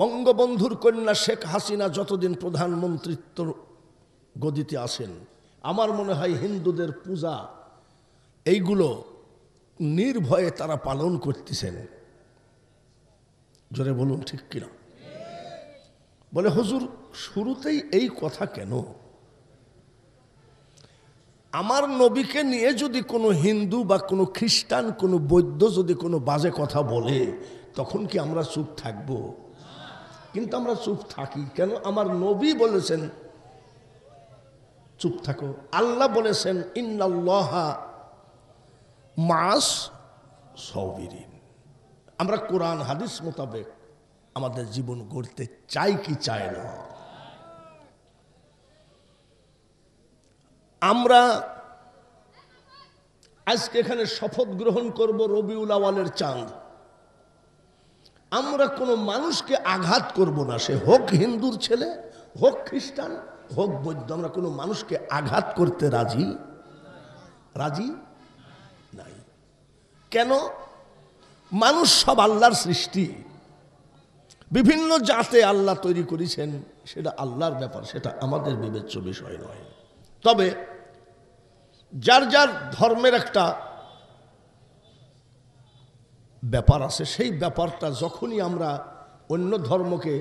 বঙ্গবন্ধুর কন্যা শেখ হাসিনা যতদিন প্রধানমন্ত্রিত্ব গদিতে আসেন আমার মনে হয় হিন্দুদের পূজা এইগুলো নির্ভয়ে তারা পালন করতেছেন জোরে বলুন ঠিক কিনা বলে হুজুর শুরুতেই এই কথা কেন আমার নবীকে নিয়ে যদি কোনো হিন্দু বা কোনো খ্রিস্টান কোনো বৈদ্য যদি কোনো বাজে কথা বলে তখন কি আমরা চুপ থাকবো কিন্তু আমরা চুপ থাকি কেন আমার নবী বলেছেন চুপ থাকো আল্লাহ বলেছেন ইন্নাল্লাহা মাস সৌবিরিন আমরা কোরআন হাদিস মোতাবেক আমাদের জীবন গড়তে চাই কি চায় না আমরা আজকে এখানে শপথ গ্রহণ করব রবিউল আওয়ালের চাঁদ আমরা কোনো মানুষকে আঘাত করব না সে হোক হিন্দুর ছেলে হোক খ্রিস্টান হোক বৈদ্য আমরা কোনো মানুষকে আঘাত করতে রাজি রাজি নাই কেন মানুষ সব আল্লাহর সৃষ্টি বিভিন্ন জাতে আল্লাহ তৈরি করেছেন সেটা আল্লাহর ব্যাপার সেটা আমাদের বিবেচ্য বিষয় নয় তবে যার যার ধর্মের একটা ব্যাপার আছে সেই ব্যাপারটা যখনই আমরা অন্য ধর্মকে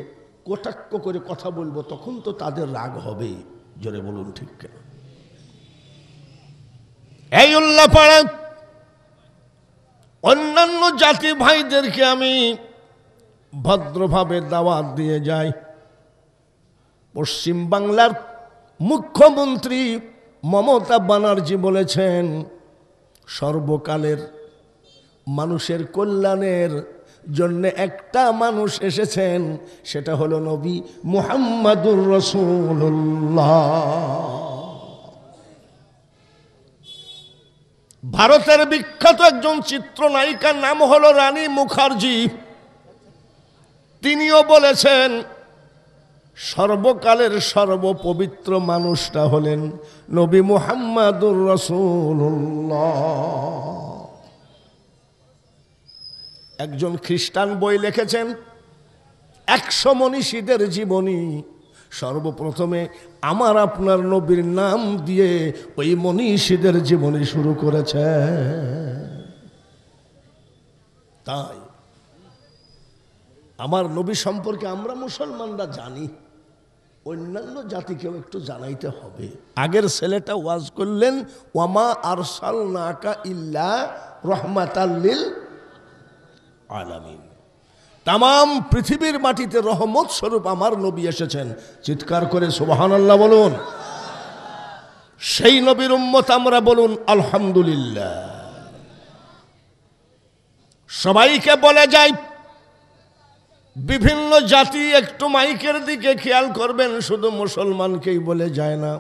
কটাক্ষ করে কথা বলবো তখন তো তাদের রাগ হবে জোরে বলুন ঠিক কেন এই উল্লাপাড়া অন্যান্য জাতি ভাইদেরকে আমি ভদ্রভাবে দাওয়াত দিয়ে যাই পশ্চিম বাংলার মুখ্যমন্ত্রী মমতা বানার্জি বলেছেন সর্বকালের মানুষের কল্যাণের জন্য একটা মানুষ এসেছেন সেটা হলো নবী মুহাম্মাদুর রসুল্লাহ ভারতের বিখ্যাত একজন চিত্রনায়িকার নাম হলো রানী মুখার্জি তিনিও বলেছেন সর্বকালের সর্বপবিত্র মানুষটা হলেন নবী মুহাম্মাদুর রসুল্লাহ একজন খ্রিস্টান বই লিখেছেন একশো মনীষীদের জীবনী সর্বপ্রথমে আমার আপনার নবীর নাম দিয়ে ওই মনীষীদের জীবনী শুরু করেছে তাই আমার নবী সম্পর্কে আমরা মুসলমানরা জানি অন্যান্য জাতিকেও একটু জানাইতে হবে আগের ছেলেটা ওয়াজ করলেন ওয়ামা আরসাল নাকা ইল্লা রহমাতাল্লিল আলামিন তাম পৃথিবীর মাটিতে রহমত স্বরূপ আমার নবী এসেছেন চিৎকার করে সোবাহান আল্লাহ বলুন সেই নবীর উম্মত আমরা বলুন আলহামদুলিল্লাহ সবাইকে বলে যাই বিভিন্ন জাতি একটু মাইকের দিকে খেয়াল করবেন শুধু মুসলমানকেই বলে যায় না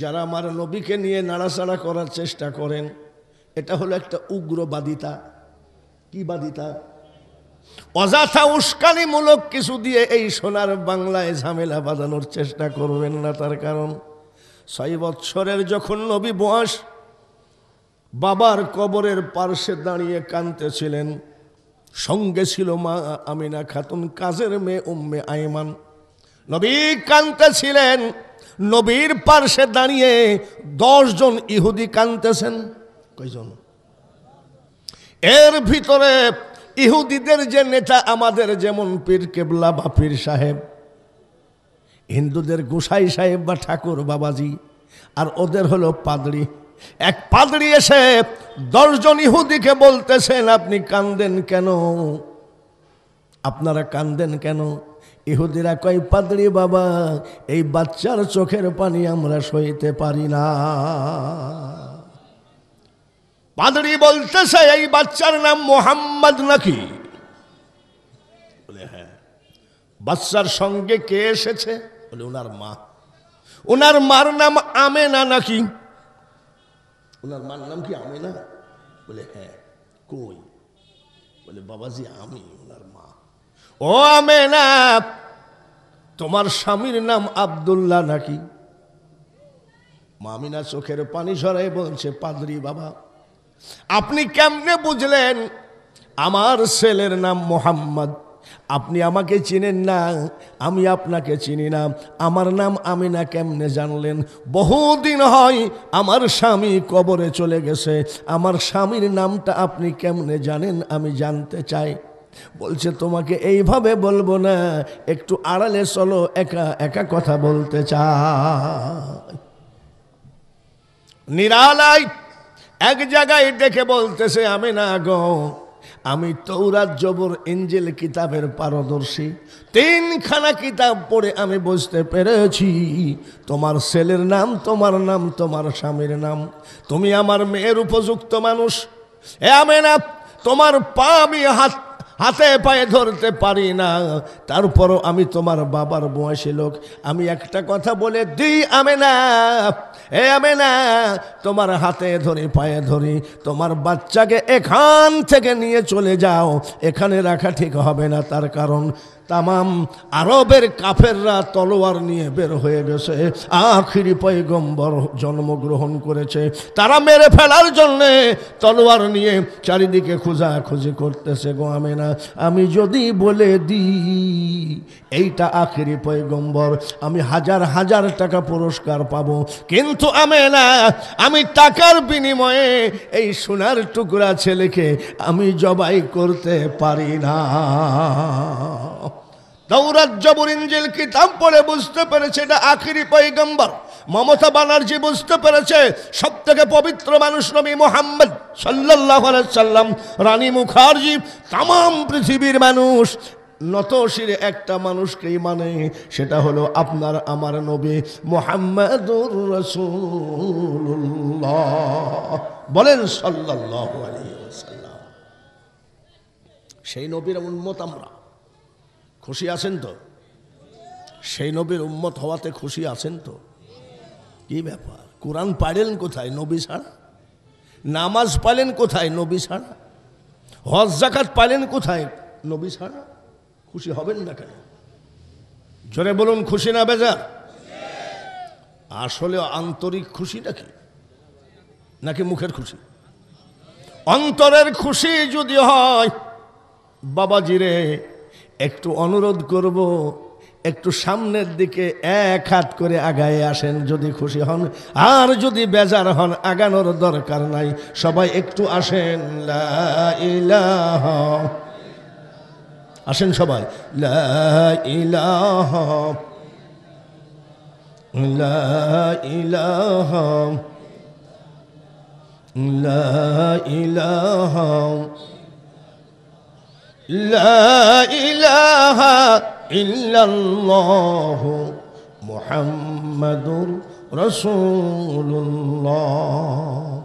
যারা আমার নবীকে নিয়ে নাড়াচাড়া করার চেষ্টা করেন এটা হলো একটা উগ্রবাদিতা কি বাদিতা অযথা উস্কানিমূলক কিছু দিয়ে এই সোনার বাংলায় ঝামেলা বাঁধানোর চেষ্টা করবেন না তার কারণ ছয় বৎসরের যখন নবী বয়স বাবার কবরের পার্শ্বে দাঁড়িয়ে কানতেছিলেন সঙ্গে ছিল মা আমিনা খাতুন কাজের মেয়ে উম্মে আইমান নবী কানতেছিলেন নবীর পার্শ্বে দাঁড়িয়ে দশজন ইহুদি কাঁদতেছেন কয়জন এর ভিতরে ইহুদিদের যে নেতা আমাদের যেমন পীর কেবলা বা পীর সাহেব হিন্দুদের গোসাই সাহেব বা ঠাকুর বাবাজি আর ওদের হলো পাদড়ি এক পাদড়ি এসে দশজন ইহুদিকে বলতেছেন আপনি কান্দেন কেন আপনারা কান্দেন কেন ইহুদিরা কয় পাদড়ি বাবা এই বাচ্চার চোখের পানি আমরা সইতে পারি না পাদরি বলতেছে এই বাচ্চার নাম মোহাম্মদ নাকি হ্যাঁ বাচ্চার সঙ্গে কে এসেছে বলে ওনার মা ওনার মার নাম আমেনা নাকি ওনার মার নাম কি আমেনা বলে হ্যাঁ কই বলে বাবাজি আমি ওনার মা ও আমেনা তোমার স্বামীর নাম আবদুল্লাহ নাকি মামিনা চোখের পানি সরাই বলছে পাদরি বাবা আপনি কেমনে বুঝলেন আমার ছেলের নাম মোহাম্মদ আপনি আমাকে চিনেন না আমি আপনাকে চিনি না আমার নাম আমি না কেমনে জানলেন বহুদিন হয় আমার স্বামী কবরে চলে গেছে আমার স্বামীর নামটা আপনি কেমনে জানেন আমি জানতে চাই বলছে তোমাকে এইভাবে বলবো না একটু আড়ালে চলো একা একা কথা বলতে চা নিরালায় এক জায়গায় দেখে বলতেছে আমি না গো আমি তৌরাত জবর এঞ্জেল কিতাবের পারদর্শী তিনখানা কিতাব পড়ে আমি বুঝতে পেরেছি তোমার ছেলের নাম তোমার নাম তোমার স্বামীর নাম তুমি আমার মেয়ের উপযুক্ত মানুষ এ আমি না তোমার পা আমি হাত হাতে পায়ে ধরতে পারি না তারপরও আমি তোমার বাবার বয়সী লোক আমি একটা কথা বলে দিই আমে না এ আমে না তোমার হাতে ধরি পায়ে ধরি তোমার বাচ্চাকে এখান থেকে নিয়ে চলে যাও এখানে রাখা ঠিক হবে না তার কারণ তামাম আরবের কাফেররা তলোয়ার নিয়ে বের হয়ে গেছে আখিরি পয়গম্বর জন্মগ্রহণ করেছে তারা মেরে ফেলার জন্যে তলোয়ার নিয়ে চারিদিকে খোঁজাখুঁজি করতেছে গো আমি না আমি যদি বলে দিই এইটা আখিরি গম্বর আমি হাজার হাজার টাকা পুরস্কার পাব কিন্তু আমি না আমি টাকার বিনিময়ে এই সোনার টুকরা ছেলেকে আমি জবাই করতে পারি না তাওরাত জবর ইঞ্জিল কিতাব পড়ে বুঝতে পেরেছে এটা আখিরি পয়গম্বর মমতা ব্যানার্জি বুঝতে পেরেছে সব থেকে পবিত্র মানুষ নবী মোহাম্মদ সাল্লাহ সাল্লাম রানী মুখার্জি তাম পৃথিবীর মানুষ নত নতশির একটা মানুষকেই মানে সেটা হলো আপনার আমার নবী মোহাম্মদুর রসুল্লাহ বলেন সাল্লাহ আলী সাল্লাম সেই নবীর উন্মত আমরা খুশি আছেন তো সেই নবীর উম্মত হওয়াতে খুশি আছেন তো কি ব্যাপার কোরআন পাইলেন কোথায় নবী ছাড়া নামাজ পালেন কোথায় নবী ছাড়া হজ জাকাত পালেন কোথায় নবী ছাড়া খুশি হবেন না কেন জোরে বলুন খুশি না বেজা আসলে আন্তরিক খুশি নাকি নাকি মুখের খুশি অন্তরের খুশি যদি হয় বাবাজিরে একটু অনুরোধ করব একটু সামনের দিকে এক হাত করে আগায় আসেন যদি খুশি হন আর যদি বেজার হন আগানোর দরকার নাই সবাই একটু আসেন ইলাহ আসেন সবাই লাহ লাহ লাহ لا إله إلا الله محمد رسول الله